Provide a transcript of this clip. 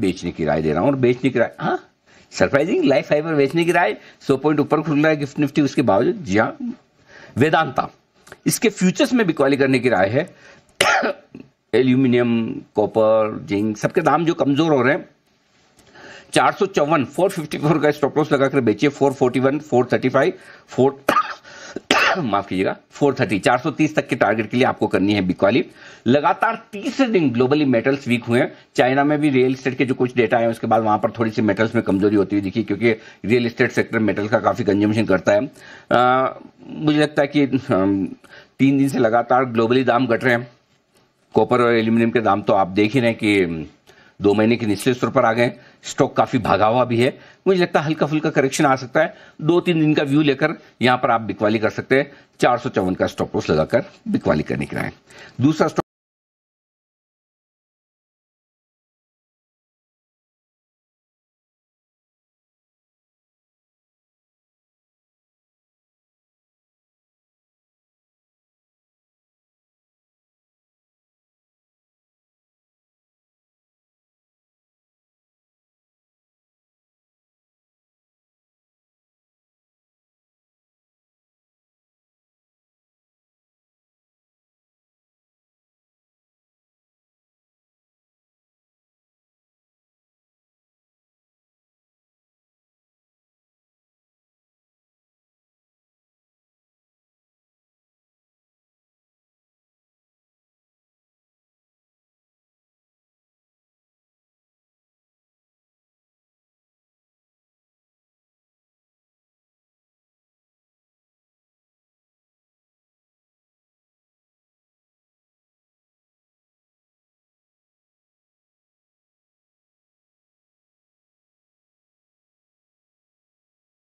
बेचने की राय दे रहा हूँ और बेचने की राय हाँ सरप्राइजिंग लाइफ फाइबर बेचने की राय सो पॉइंट ऊपर खुल रहा है गिफ्ट निफ्टी उसके बावजूद जी हाँ वेदांता इसके फ्यूचर्स में बिकवाली करने की राय है एल्यूमिनियम कॉपर जिंक सबके दाम जो कमज़ोर हो रहे हैं चार सौ चौवन फोर फिफ्टी फोर का स्टॉप लॉस लगाकर बेचिए four forty one four thirty five four माफ कीजिएगा 430 430 तक के टारगेट के लिए आपको करनी है बिकवाली लगातार तीसरे दिन ग्लोबली मेटल्स वीक हुए हैं चाइना में भी रियल स्टेट के जो कुछ डेटा है उसके बाद वहां पर थोड़ी सी मेटल्स में कमजोरी होती हुई दिखी क्योंकि रियल स्टेट सेक्टर मेटल का काफी कंजम्पशन करता है आ, मुझे लगता है कि तीन दिन से लगातार ग्लोबली दाम घट रहे हैं कॉपर और एल्यूमिनियम के दाम तो आप देख ही रहे हैं कि दो महीने के निचले स्तर पर आ गए स्टॉक काफ़ी भागा हुआ भी है मुझे लगता है हल्का फुल्का करेक्शन आ सकता है दो तीन दिन का व्यू लेकर यहाँ पर आप बिकवाली कर सकते हैं चार का स्टॉप लॉस लगाकर बिकवाली करने के लिए दूसरा स्टॉक